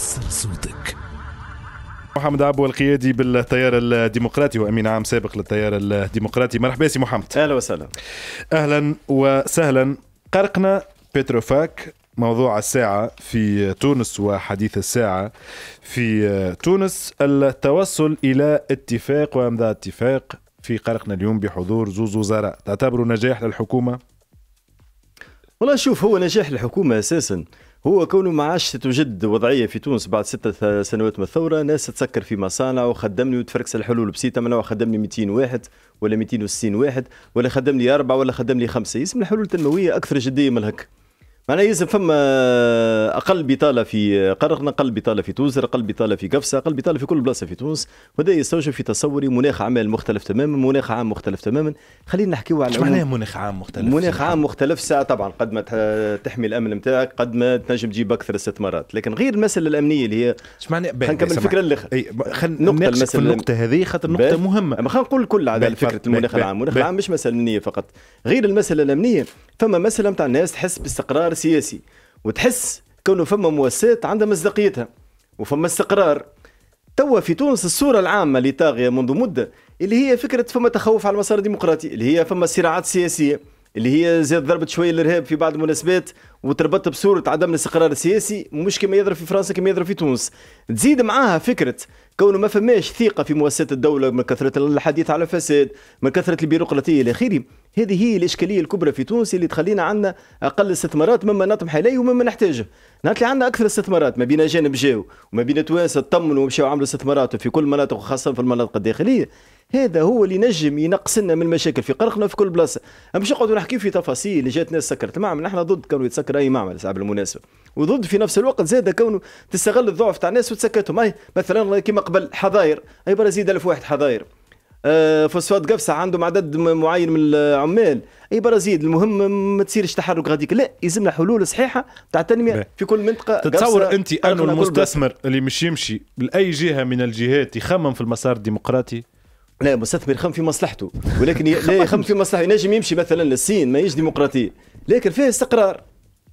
وصل صوتك محمد عبو القيادي بالتيار الديمقراطي وامين عام سابق للتيار الديمقراطي مرحبا سي محمد اهلا وسهلا اهلا وسهلا قرقنا بتروفاك موضوع الساعة في تونس وحديث الساعة في تونس التوصل إلى اتفاق وامضاء اتفاق في قرقنا اليوم بحضور زوز وزراء تعتبره نجاح للحكومة؟ والله شوف هو نجاح الحكومة أساسا هو كونه ما عادش توجد وضعيه في تونس بعد ستة سنوات من الثوره ناس تسكر في مصانع وخدمني وتفركس الحلول بسيطه من خدمني لي 200 واحد ولا 260 واحد ولا خدمني اربعه ولا خدمني خمسه اسم الحلول التنمويه اكثر جديه من هكا معناها يلزم فما اقل بطاله في قرقنا اقل بطاله في توزر اقل بطاله في قفصه اقل بطاله في كل بلاصه في تونس وهذا يستوجب في تصوري مناخ عمل مختلف تماما مناخ عام مختلف تماما خلينا نحكيو على معناها مناخ عام مختلف مناخ عام مختلف ساعه طبعا قد ما تحمي الامن نتاعك قد ما تنجم تجيب اكثر استثمارات لكن غير المساله الامنيه اللي هي اش معناها خلينا نكمل الفكره الاخرى خلينا نقطه المساله النقطه هذه خاطر نقطه مهمه خلينا نقول الكل على فكره المناخ العام المناخ العام مش مساله امنيه فقط غير المساله الامنيه فما مسألة نتاع الناس تحس باستقرار سياسي وتحس كونه فما مؤسسات عندها مصداقيتها وفما استقرار توا في تونس الصورة العامة اللي طاغية منذ مدة اللي هي فكرة فما تخوف على المسار الديمقراطي اللي هي فما صراعات سياسية اللي هي زاد ضربت شويه الارهاب في بعض المناسبات وتربطت بصوره عدم الاستقرار السياسي مش كما يضرب في فرنسا كما يضرب في تونس تزيد معاها فكره كونه ما فماش ثقه في مؤسسات الدوله من كثره الحديث على الفساد من كثره البيروقراطيه الى اخره هذه هي الاشكاليه الكبرى في تونس اللي تخلينا عندنا اقل استثمارات مما نطمح اليه ومما نحتاجه نهار اللي عندنا اكثر استثمارات ما بين اجانب جاو وما بين توانسه طمنوا ومشاو عملوا استثمارات في كل مناطق وخاصه في المناطق الداخليه هذا هو اللي نجم ينقص لنا من المشاكل في قرقنا في كل بلاصه مش نقعدوا نحكي في تفاصيل جات ناس سكرت المعمل نحن ضد كونه يتسكر اي معمل ساعه بالمناسبه وضد في نفس الوقت زاد كونه تستغل الضعف تاع الناس وتسكتهم اي مثلا كما قبل حظاير اي زيد ألف واحد حظاير آه، فوسفات قفصة عندهم عدد معين من العمال اي برازيل المهم ما تصيرش تحرك غاديك لا يلزمنا حلول صحيحه تاع التنميه في كل منطقه تتصور انت انه المستثمر اللي مش يمشي لاي جهه من الجهات يخمم في المسار الديمقراطي لا مستثمر يخمم في مصلحته ولكن لا يخمم في مصلحته ينجم يمشي مثلا للصين ما هيش ديمقراطيه لكن فيه استقرار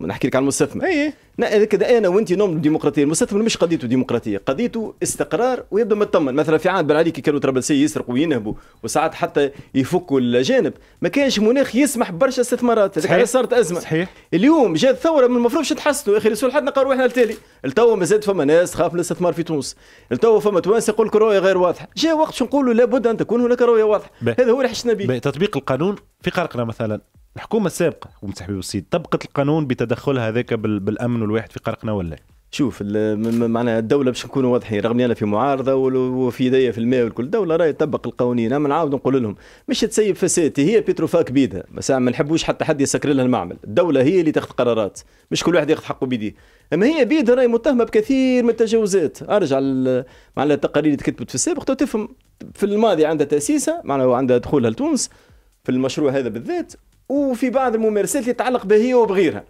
نحكي لك على المستثمر إيه. لا كذا انا وانت نوم ديمقراطيه المستثمر مش قضيته ديمقراطيه قضيته استقرار ويبدا مطمن مثلا في عهد بن علي كي كانوا طرابلسي يسرقوا وينهبوا وساعات حتى يفكوا الجانب ما كانش مناخ يسمح برشا استثمارات هذيك صارت ازمه صحيح اليوم جات الثوره من المفروضش تحسنوا اخي رسول حدنا قالوا احنا التالي ما مازال فما ناس تخاف من الاستثمار في تونس التو فما توانسه يقول لك رؤيه غير واضحه جاء وقت نقولوا لابد ان تكون هناك رؤيه واضحه هذا هو اللي حشنا به تطبيق القانون في قرقنا مثلا الحكومه السابقه حكومه السيد طبقت القانون بتدخلها هذاك بالامن الواحد في قرقنا ولا شوف معناها الدوله باش نكونوا واضحين رغم انا في معارضه وفي يدي في الماء والكل الدوله راهي تطبق القوانين اما نعاود نقول لهم مش تسيب فساتي هي بيتروفاك بيدها بس ما نحبوش حتى حد يسكر لها المعمل الدوله هي اللي تاخذ قرارات مش كل واحد ياخذ حقه بيديه اما هي بيدها راهي متهمه بكثير من التجاوزات ارجع مع التقارير اللي تكتبت في السابق تفهم في الماضي عندها تاسيسها معناها عندها دخولها لتونس في المشروع هذا بالذات وفي بعض الممارسات اللي تتعلق بها هي وبغيرها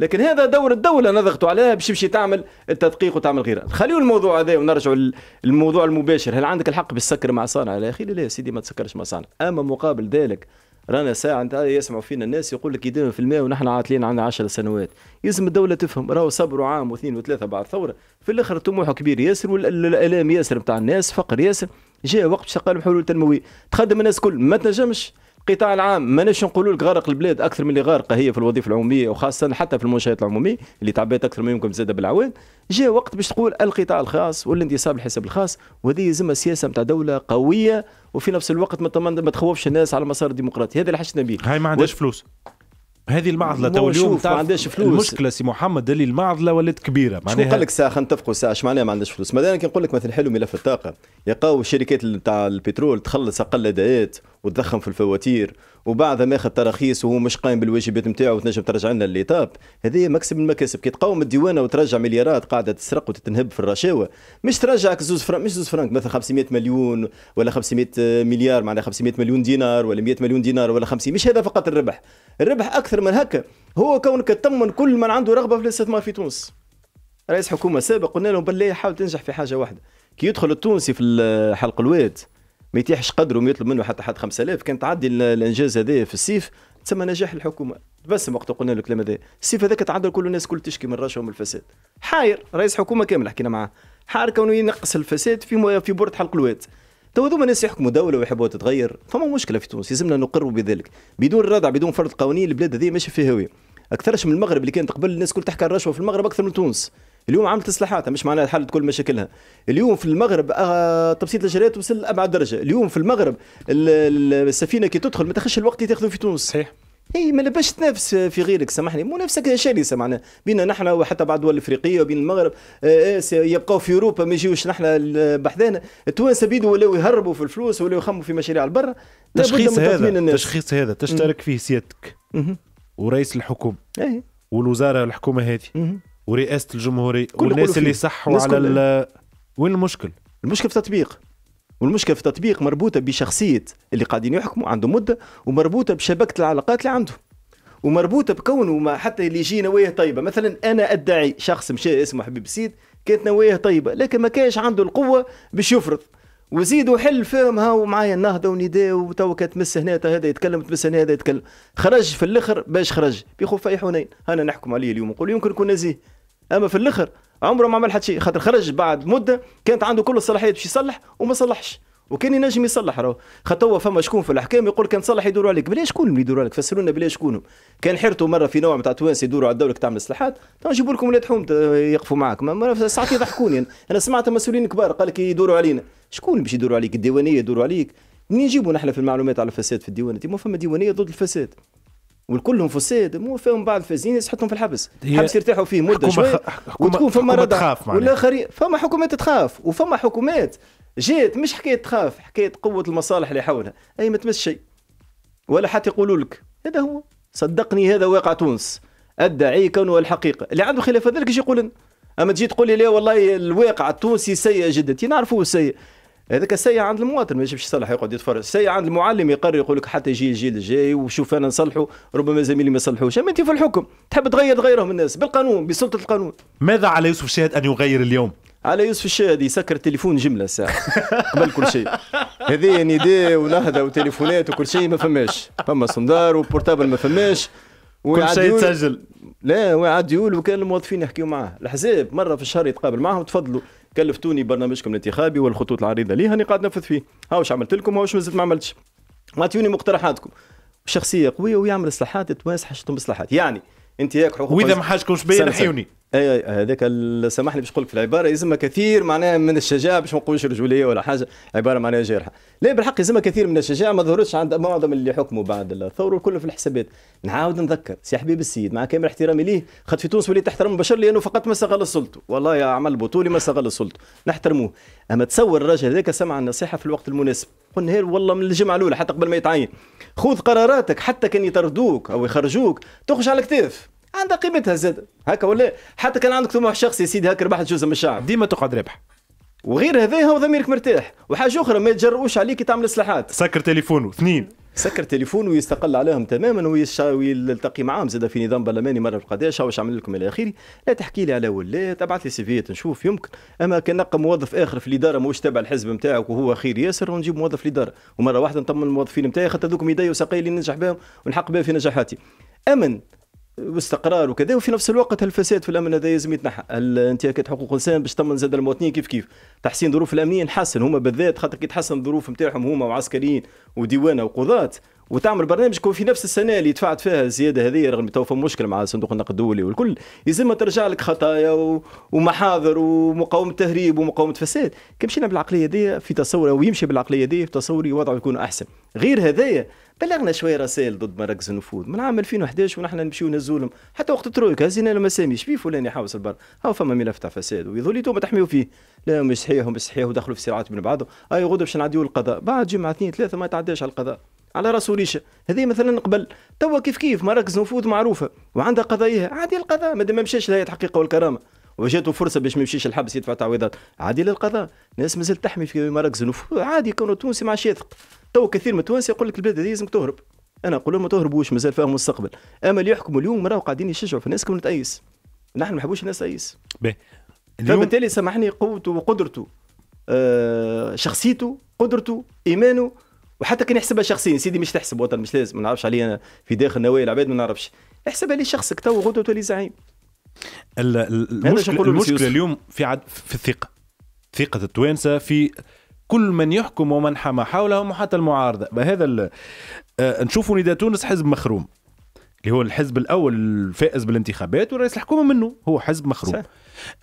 لكن هذا دور الدوله نضغطوا عليها باش تمشي تعمل التدقيق وتعمل غيره خليوا الموضوع هذا ونرجعوا للموضوع المباشر هل عندك الحق بالسكر مع صانع الى اخي لا يا سيدي ما تسكرش مع صانع اما مقابل ذلك رانا ساعة يسمعوا فينا الناس يقول لك يديروا في الماء ونحن عاطلين عندنا 10 سنوات لازم الدولة تفهم راهو صبروا عام واثنين وثلاثة بعد الثورة في الآخر طموحه كبير ياسر والآلام ياسر بتاع الناس فقر ياسر جاء وقت باش حلول تنموية تخدم الناس كل ما تنجمش القطاع العام ماناش نقولوا لك غرق البلاد اكثر من اللي غارقه هي في الوظيفه العموميه وخاصه حتى في المنشات العموميه اللي تعبات اكثر ما يمكن زاد بالعوان جاء وقت باش تقول القطاع الخاص والانتصاب الحساب الخاص وهذه يلزمها سياسه نتاع دوله قويه وفي نفس الوقت ما, ما تخوفش الناس على مسار الديمقراطي هذا اللي حشنا به هاي ما عندهاش و... فلوس هذه المعضله تو اليوم ما عندهاش فلوس المشكله سي محمد اللي المعضله ولات كبيره معناها قال لك ساعه خلينا نتفقوا ساعه معناها ما عندهاش فلوس مادام كي نقول لك مثل حلو ملف الطاقه يقاو الشركات نتاع البترول تخلص اقل اداءات وتضخم في الفواتير وبعدها ماخذ تراخيص وهو مش قايم بالواجبات نتاعو وتنجم ترجع لنا ليطاب هذه مكسب من المكاسب كي تقاوم الديوانه وترجع مليارات قاعده تسرق وتتنهب في الرشاوى مش ترجعك زوز فرنك مش زوز فرنك مثلا 500 مليون ولا 500 مليار معناها 500 مليون دينار ولا 100 مليون دينار ولا 50 مش هذا فقط الربح الربح اكثر من هكا هو كونك تطمن كل من عنده رغبه في الاستثمار في تونس رئيس حكومه سابق قلنا لهم بالله حاول تنجح في حاجه واحده كي يدخل التونسي في حلق الواد ما يتيحش قدره يطلب منه حتى حد 5000 كان تعدي الانجاز هذا في السيف تسمى نجاح الحكومه بس وقت قلنا له الكلام هذا السيف هذاك تعدى كل الناس كل تشكي من الرشوه ومن الفساد حاير رئيس حكومه كامل حكينا معاه حاير كونه ينقص الفساد في في بورد حلق الواد تو هذوما ناس يحكموا دوله ويحبوها تتغير فما مشكله في تونس لازمنا نقر بذلك بدون ردع بدون فرض قوانين البلاد هذه ماشي فيها هويه اكثرش من المغرب اللي كانت قبل الناس كل تحكي الرشوه في المغرب اكثر من تونس اليوم عملت اصلاحاتها مش معناها حلت كل مشاكلها اليوم في المغرب آه تبسيط الاجراءات وصل لابعد درجه اليوم في المغرب السفينه كي تدخل ما تاخذش الوقت اللي تاخذه في تونس صحيح اي ما باش تنافس في غيرك سامحني منافسه شرسه معنا بينا نحن وحتى بعض الدول الافريقيه وبين المغرب آه، آه، يبقوا في اوروبا ما يجيوش نحن بحذانا التوانسه بيدو ولاو يهربوا في الفلوس ولاو يخموا في مشاريع البرة تشخيص هذا تشخيص هذا تشترك فيه سيادتك ورئيس الحكومه إيه. والوزاره الحكومه هذه ورئاسه الجمهوري والناس اللي صحوا على ال... وين المشكل؟ المشكل في التطبيق والمشكله في التطبيق مربوطه بشخصيه اللي قاعدين يحكموا عنده مده ومربوطه بشبكه العلاقات اللي عنده ومربوطه بكونه ما حتى اللي يجي نوايا طيبه مثلا انا ادعي شخص مشى اسمه حبيب سيد كانت نوايا طيبه لكن ما كانش عنده القوه باش يفرض وزيدوا حل فيهم هاو معايا النهضه ونداء وتوا تمس هنا هذا يتكلم تمس هنا هذا يتكلم خرج في الاخر باش خرج بخفي حنين انا نحكم عليه اليوم نقول يمكن يكون نزيه اما في الاخر عمره ما عمل حتى شيء خاطر خرج بعد مده كانت عنده كل الصلاحيات باش يصلح وما صلحش وكان ينجم يصلح راهو خاطر فما شكون في الاحكام يقول كان صلح يدوروا عليك بلاش شكون اللي يدوروا عليك فسروا لنا بلاش شكون كان حرته مره في نوع نتاع توانسه يدوروا على الدوله تاع المصلحات تو نجيبوا لكم ولاد حوم آه، يقفوا معاكم ساعات يضحكوني يعني. انا سمعت مسؤولين كبار قال لك يدوروا علينا شكون باش يدوروا عليك الديوانيه يدوروا عليك منين نجيبوا نحن في المعلومات على الفساد في الديوانيه ما فما ديوانيه ضد الفساد والكلهم فساد مو فيهم بعض فازين يحطهم في الحبس الحبس يرتاحوا فيه مده شويه وتكون فما ردع والاخرين فما حكومات تخاف وفما حكومات جيت مش حكايه تخاف حكايه قوه المصالح اللي حولها اي ما تمس شيء ولا حتى يقولوا لك هذا هو صدقني هذا واقع تونس ادعي كونه الحقيقه اللي عنده خلاف ذلك ايش يقول اما تجي تقول لي لا والله الواقع التونسي سيء جدا نعرفوه سيء هذاك سيء عند المواطن ماشي باش يصلح يقعد يتفرج سيء عند المعلم يقرر يقول لك حتى يجي الجيل الجاي وشوف انا نصلحه ربما زميلي ما يصلحوش اما انت في الحكم تحب تغير غيرهم الناس بالقانون بسلطه القانون ماذا على يوسف شاهد ان يغير اليوم على يوسف الشادي سكر التليفون جمله ساعه قبل كل شيء هذه نيدي ونهضه وتليفونات وكل شيء ما فماش فما صندار وبورتابل ما فماش كل شيء تسجل لا وعاد يقول وكان الموظفين يحكيوا معاه الحزاب مره في الشهر يتقابل معهم تفضلوا كلفتوني برنامجكم الانتخابي والخطوط العريضه ليها انا قاعد نفذ فيه هاوش عملت لكم هاوش مازلت ما عملتش عطيوني مقترحاتكم شخصيه قويه ويعمل اصلاحات التوانسه شتم اصلاحات يعني ياك حقوق واذا ما حاجكمش بيا نحيوني اي هذاك سامحني باش نقول لك في العباره يلزمها كثير معناها من الشجاعه باش ما نقولش رجوليه ولا حاجه عباره معناها جارحه لا بالحق يلزمها كثير من الشجاعه ما ظهرتش عند معظم اللي حكموا بعد الثوره الكل في الحسابات نعاود نذكر سي حبيب السيد مع كامل احترامي ليه خاطر في تونس وليت تحترم البشر لانه فقط ما استغل السلطه والله يا عمل بطولي ما استغل السلطه نحترموه اما تصور الراجل هذاك سمع النصيحه في الوقت المناسب قلنا هير والله من الجمعه الاولى حتى قبل ما يتعين خذ قراراتك حتى كان يطردوك او يخرجوك تخش على الكتاف عندها قيمتها زاد هكا ولا حتى كان عندك طموح شخصي سيدي هكا ربحت جزء من الشعب ديما تقعد رابح وغير هذا هو ضميرك مرتاح وحاجه اخرى ما يتجرؤوش عليك تعمل اصلاحات سكر تليفونه اثنين سكر تليفون ويستقل عليهم تماما ويلتقي معاهم زاد في نظام برلماني مره في القضاء واش عمل لكم الى اخره لا تحكي لي على ولا تبعث لي سيفيات نشوف يمكن اما كان نلقى موظف اخر في الاداره موش تابع الحزب نتاعك وهو خير ياسر ونجيب موظف في الاداره ومره واحده نطمن الموظفين نتاعي خاطر ذوك يدي وسقي اللي ننجح بهم ونحق بهم في نجاحاتي امن واستقرار وكذا وفي نفس الوقت الفساد في الامن هذا لازم يتنحى الانتهاكات حقوق الانسان باش تطمن زاد المواطنين كيف كيف تحسين ظروف الامنيه نحسن هما بالذات خاطر كي تحسن الظروف نتاعهم هما وعسكريين وديوانه وقضاه وتعمل برنامج يكون في نفس السنه اللي دفعت فيها الزياده هذه رغم تو مشكل مع صندوق النقد الدولي والكل يلزم ترجع لك خطايا ومحاضر ومقاومه تهريب ومقاومه فساد كي مشينا بالعقليه هذه في تصور ويمشي بالعقليه هذه في تصوري وضعه يكون احسن غير هذايا بلغنا شويه رسائل ضد مراكز النفوذ من عام 2011 ونحن نمشيو نزولهم حتى وقت ترويكا هزينا له مسامي شبيه فلان يحوس البر هاو فما ملف تاع فساد ويظل ما تحميو فيه لا مش صحيح ومش صحيح ودخلوا في صراعات بين بعضهم اي غدا باش نعديو القضاء بعد جمعه اثنين ثلاثه ما تعداش على القضاء على راسه ريشه هذه مثلا قبل توا كيف كيف مراكز نفوذ معروفه وعندها قضاياها عادي القضاء ما مشاش لها الحقيقه والكرامه وجاته فرصه باش ما يمشيش الحبس يدفع تعويضات عادي للقضاء ناس مازال تحمي في مراكز النفوذ عادي كونه تونسي مع شيثق تو كثير من التوانسه يقول لك البلاد هذه لازمك تهرب انا اقول لهم ما تهربوش مازال فيها مستقبل اما اللي يحكموا اليوم راهو قاعدين يشجعوا في الناس كون تأيس نحن ما نحبوش الناس تأيس فبالتالي سامحني قوته وقدرته آه شخصيته قدرته ايمانه وحتى كان يحسبها شخصيا سيدي مش تحسب وطن مش لازم ما نعرفش عليه انا في داخل نوايا العباد ما نعرفش احسبها لي شخصك تو غدوه تولي زعيم المشكله, المشكلة اليوم في عد في الثقه ثقه التوانسه في كل من يحكم ومن حما حولهم وحتى المعارضه هذا آه، نشوفوا نداء تونس حزب مخروم اللي هو الحزب الاول الفائز بالانتخابات ورئيس الحكومه منه هو حزب مخروم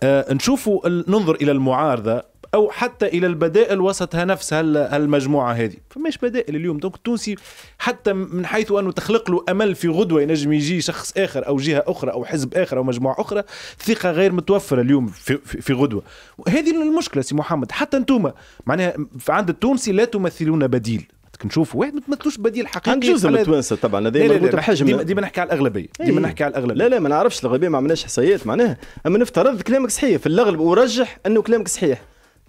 آه نشوفوا ننظر الى المعارضه او حتى الى البدائل وسطها نفسها المجموعه هذه فماش بدائل اليوم دونك التونسي حتى من حيث انه تخلق له امل في غدوه ينجم يجي شخص اخر او جهه اخرى او حزب اخر او مجموعه اخرى ثقه غير متوفره اليوم في, في غدوه هذه المشكله سي محمد حتى انتم معناها عند التونسي لا تمثلون بديل نشوف واحد ما تمثلوش بديل حقيقي عند جزء من التوانسه طبعا هذا مربوطه بحجم ديما, ديما نحكي على الاغلبيه إيه. ديما نحكي على الاغلبيه لا لا ما نعرفش الاغلبيه ما عملناش احصائيات معناها اما نفترض كلامك صحيح في الاغلب ورجح انه كلامك صحيح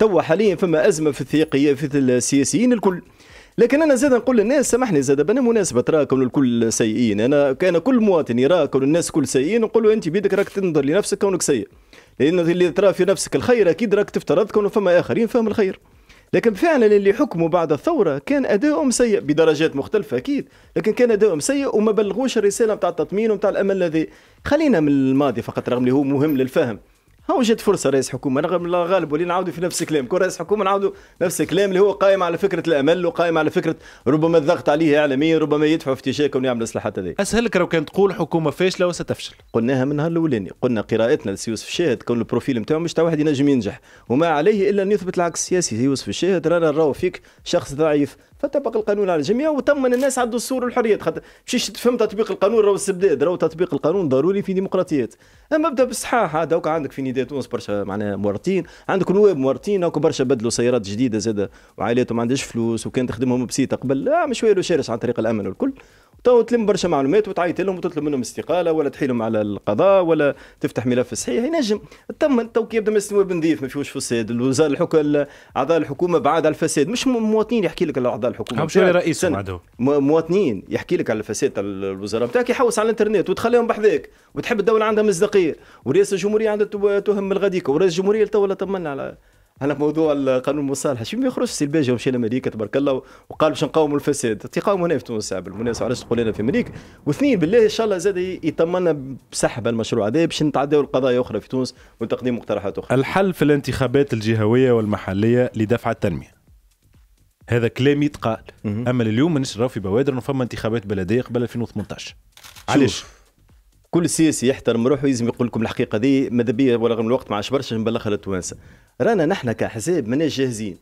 توا حاليا فما ازمه في الثيقيه في السياسيين الكل لكن انا زاد نقول للناس سامحني زاد بالمناسبه ترى كون الكل سيئين انا كان كل مواطن يرى كون الناس كل سيئين نقول انت بيدك راك تنظر لنفسك كونك سيء لان اللي ترى في نفسك الخير اكيد راك تفترض كونه فما اخرين فهم الخير لكن فعلا اللي حكموا بعد الثورة كان أدائهم سيء بدرجات مختلفة أكيد لكن كان أدائهم سيء وما بلغوش الرسالة نتاع التطمين ونتاع الأمل الذي خلينا من الماضي فقط رغم اللي هو مهم للفهم هاو جات فرصه رئيس حكومه رغم الله غالب ولينا نعاودوا في نفس الكلام كون رئيس حكومه نعاودوا نفس الكلام اللي هو قائم على فكره الامل وقائم على فكره ربما الضغط عليه اعلاميا ربما يدفع في اتجاه كونه يعمل اصلاحات هذه اسهلك لو كان تقول حكومه فاشله وستفشل قلناها من النهار الاولاني قلنا قراءتنا ليوسف الشاهد كون البروفيل نتاعو مش تاع واحد ينجم ينجح وما عليه الا ان يثبت العكس السياسي يوسف الشاهد رانا نراو فيك شخص ضعيف فطبق القانون على الجميع وطمن الناس على الدستور والحريات خاطر مش تفهم تطبيق القانون راهو استبداد راهو تطبيق القانون ضروري في ديمقراطيات اما ابدا بالصحاح هذا عندك في نداء تونس برشا معناها مورطين عندك نواب مورطين هاكا برشا بدلوا سيارات جديده زاده وعائلاتهم ما عندهاش فلوس وكان تخدمهم بسيطه قبل آه مش والو شارش عن طريق الامن والكل تو تلم برشا معلومات وتعيط لهم وتطلب منهم استقاله ولا تحيلهم على القضاء ولا تفتح ملف صحيح ينجم تم تو كي يبدا النواب نظيف ما فيهوش فساد الوزاره الحكم اعضاء الحكومه بعاد على الفساد مش مواطنين يحكي لك على اعضاء الحكومه مش رئيس مواطنين يحكي لك على الفساد تاع الوزاره نتاعك يحوس على الانترنت وتخليهم بحذاك وتحب الدوله عندها مصداقيه ورئاسه الجمهوريه عندها تهم الغديكه ورئيس الجمهوريه تو طمنا على على موضوع القانون المصالحه شو ما يخرجش سي الباجي ومشينا لامريكا تبارك الله وقال باش نقاوموا الفساد تقاوموا هنا في تونس بالمناسبه علاش تقول هنا في امريكا واثنين بالله ان شاء الله زاد يطمنا بسحب المشروع هذا باش نتعداو لقضايا اخرى في تونس وتقديم مقترحات اخرى الحل في الانتخابات الجهويه والمحليه لدفع التنميه هذا كلام يتقال اما اليوم نشراو في بوادر انه فما انتخابات بلديه قبل 2018 علاش كل سياسي يحترم روحه يلزم يقول لكم الحقيقه دي ماذا بيا ولا من الوقت عاش برشا نبلغها للتوانسه رانا نحن كحزب ماناش جاهزين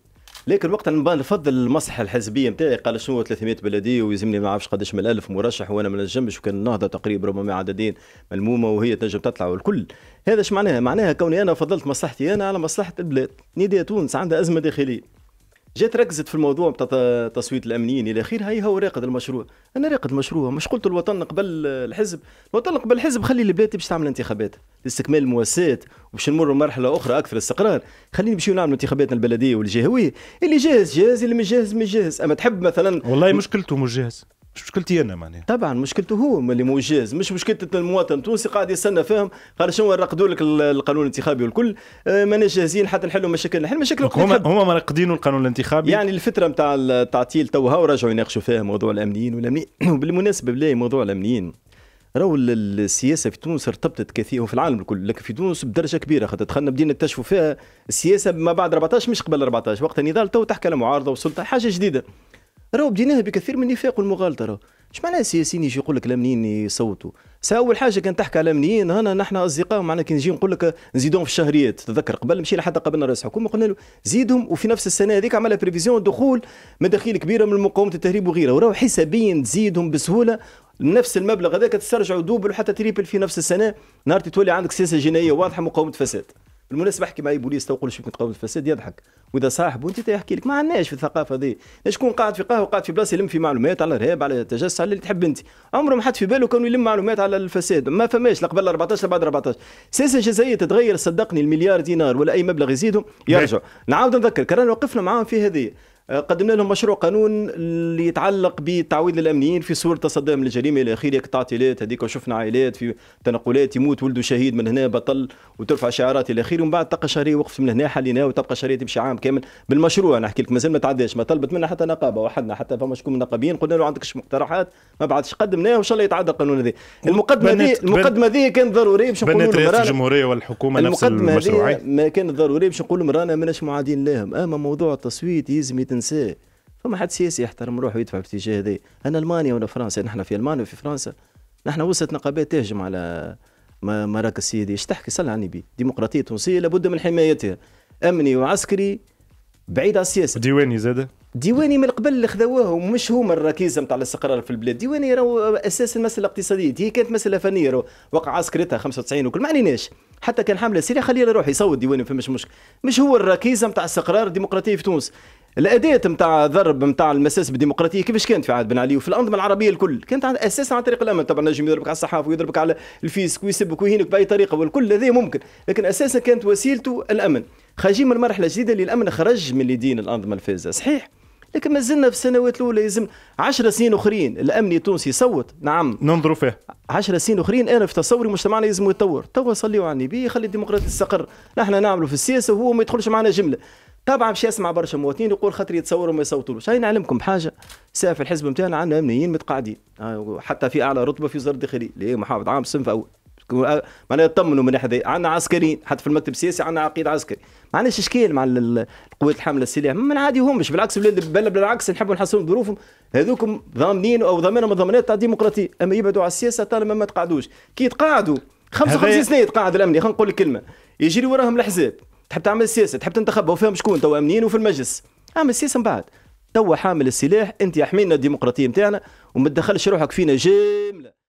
لكن وقت نبان نفضل المصلحه الحزبيه نتاعي قال شنو 300 بلديه ويزمني ما نعرفش قداش من 1000 مرشح وانا ما نجمش وكان النهضه تقريبا ربما عددين ملمومه وهي تنجم تطلع والكل هذا اش معناها معناها كوني انا فضلت مصلحتي انا على مصلحه البلاد نيدي تونس عندها ازمه داخليه جات ركزت في الموضوع بتاع تصويت الامنيين الى اخره هي هو راقد المشروع انا راقد المشروع مش قلت الوطن قبل الحزب الوطن قبل الحزب خلي البلاد باش تعمل انتخابات لاستكمال المؤسسات وباش نمروا مرحله اخرى اكثر استقرار خليني نمشيو نعملوا انتخاباتنا البلديه والجهويه اللي جاهز جاهز اللي مش جاهز مش جاهز اما تحب مثلا والله مشكلته مش جاهز مش مشكلتي انا معناها طبعا مشكلته هو اللي موجز مش مشكله المواطن التونسي قاعد يستنى فيهم قال شنو رقدوا لك القانون الانتخابي والكل آه، ماناش جاهزين حتى نحلوا مشاكلنا نحل مشاكل هما هما مرقدين القانون الانتخابي يعني الفتره نتاع التعطيل توها ورجعوا يناقشوا فيها موضوع الامنيين والامنيين وبالمناسبه بلاي موضوع الامنيين راهو السياسه في تونس ارتبطت كثير وفي العالم الكل لكن في تونس بدرجه كبيره خاطر دخلنا بدينا نكتشفوا فيها السياسه ما بعد 14 مش قبل 14 وقت النضال تو تحكي على معارضه وسلطه حاجه جديده راهو بديناها بكثير من النفاق والمغالطه راهو اش معناها السياسيين يجي يقول لك الامنيين يصوتوا سا اول حاجه كان تحكي على الامنيين هنا نحن اصدقاء معنا كي نجي نقول لك نزيدهم في الشهريات تذكر قبل مشينا حتى قبلنا رئيس الحكومه قلنا له زيدهم وفي نفس السنه هذيك عملها بريفيزيون دخول مداخيل كبيره من مقاومه التهريب وغيرها وراهو حسابيا تزيدهم بسهوله نفس المبلغ هذاك تسترجعوا دوبل وحتى تريبل في نفس السنه نهار تولي عندك سياسه جنائيه واضحه مقاومه فساد بالمناسبه احكي مع اي بوليس تو شوف نتقاوم الفساد يضحك واذا صاحبه انت يحكي لك ما عندناش في الثقافه دي شكون قاعد في قهوه قاعد في بلاصه يلم في معلومات على الارهاب على التجسس على اللي تحب انت عمره ما حد في باله كانوا يلم معلومات على الفساد ما فماش لا قبل 14 بعد 14 سياسه جزائيه تتغير صدقني المليار دينار ولا اي مبلغ يزيدهم يرجع نعاود نذكر كرانا وقفنا معاهم في هذه آه، قدمنا لهم مشروع قانون اللي يتعلق بالتعويض للامنيين في صور تصدام للجريمه الى اخره كتعطيلات هذيك وشفنا عائلات في تنقلات يموت ولده شهيد من هنا بطل وترفع شعارات الى اخره ومن بعد تلقى شهريه وقف من هنا حلينا وتبقى شهريه تمشي عام كامل بالمشروع نحكي لك مازال ما تعداش ما طلبت منا حتى نقابه وحدنا حتى فما شكون من النقابيين قلنا له عندك مقترحات ما بعدش قدمناه وان شاء الله يتعدى القانون هذا المقدمه هذه المقدمه هذه كان ضروري باش نقولوا الجمهوريه والحكومه نفس المشروعين ما كان ضروري باش نقولوا مرانا ماناش معادين لهم اما موضوع التصويت يزمي تنساه فما حد سياسي يحترم روحه ويدفع في الاتجاه هذا انا المانيا ولا فرنسا نحن في المانيا وفي فرنسا نحن وصلت نقابات تهجم على مراكز سيادية ايش تحكي صلى على النبي ديمقراطية تونسية لابد من حمايتها أمني وعسكري بعيد على السياسة ديواني زاد ديواني من قبل اللي خذوه ومش هما الركيزه نتاع الاستقرار في البلاد ديواني راهو اساسا المساله اقتصاديه هي كانت مساله فنيه راهو وقع عسكرتها 95 وكل ما عليناش حتى كان حمله سيري خليه يروح يصوت ديواني فماش مشكل مش هو الركيزه نتاع استقرار الديمقراطيه في تونس الاداه نتاع ضرب نتاع المساس بالديمقراطيه كيفاش كانت في عهد بن علي وفي الانظمه العربيه الكل كانت اساسا عن طريق الامن طبعا نجم يضربك على الصحافه ويضربك على الفيسك ويسبك ويهينك باي طريقه والكل هذا ممكن لكن اساسا كانت وسيلته الامن خارجين من مرحله جديده اللي الامن خرج من لدين الانظمه الفازه صحيح لكن ما زلنا في السنوات الاولى يلزم 10 سنين اخرين الامن التونسي يصوت نعم ننظروا فيه 10 سنين اخرين انا في تصوري مجتمعنا لازم يتطور توا صليوا على النبي خلي الديمقراطيه تستقر نحن نعملوا في السياسه وهو ما يدخلش معنا جمله طبعا باش يسمع برشا مواطنين يقول خاطر يتصوروا ما يصوتولوش هاي نعلمكم بحاجه ساعه في الحزب نتاعنا عندنا امنيين متقاعدين آه، حتى في اعلى رتبه في وزاره الداخليه اللي هي محافظ عام صنف اول معناها يطمنوا من ناحية عندنا عسكريين حتى في المكتب السياسي عندنا عقيد عسكري ما عندناش اشكال مع القوات الحامله السلاح ما نعاديهمش بالعكس بل بالعكس نحبوا نحسنوا ظروفهم هذوكم ضامنين او ضامنين من ضمانات تاع الديمقراطيه اما يبعدوا على السياسه طالما ما تقعدوش كي يتقاعدوا 55 سنه يتقاعد الامني خلينا نقول الكلمه يجري وراهم الاحزاب تحب تعمل سياسه تحب تنتخب وفيهم شكون توا امنين وفي المجلس اعمل سياسه من بعد توا حامل السلاح انت حمينا الديمقراطيه نتاعنا وما تدخلش روحك فينا جامله